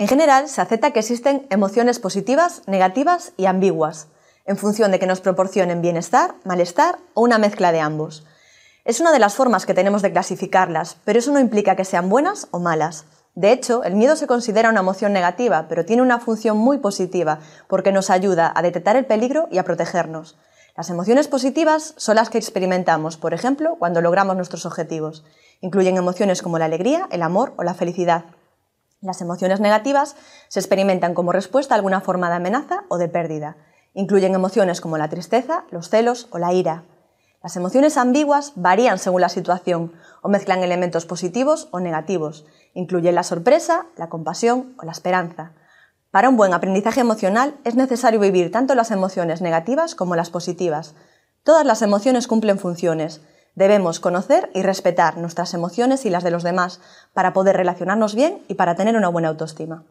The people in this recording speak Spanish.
En general, se acepta que existen emociones positivas, negativas y ambiguas, en función de que nos proporcionen bienestar, malestar o una mezcla de ambos. Es una de las formas que tenemos de clasificarlas, pero eso no implica que sean buenas o malas. De hecho, el miedo se considera una emoción negativa, pero tiene una función muy positiva, porque nos ayuda a detectar el peligro y a protegernos. Las emociones positivas son las que experimentamos, por ejemplo, cuando logramos nuestros objetivos. Incluyen emociones como la alegría, el amor o la felicidad. Las emociones negativas se experimentan como respuesta a alguna forma de amenaza o de pérdida. Incluyen emociones como la tristeza, los celos o la ira. Las emociones ambiguas varían según la situación o mezclan elementos positivos o negativos. Incluyen la sorpresa, la compasión o la esperanza. Para un buen aprendizaje emocional es necesario vivir tanto las emociones negativas como las positivas. Todas las emociones cumplen funciones, Debemos conocer y respetar nuestras emociones y las de los demás para poder relacionarnos bien y para tener una buena autoestima.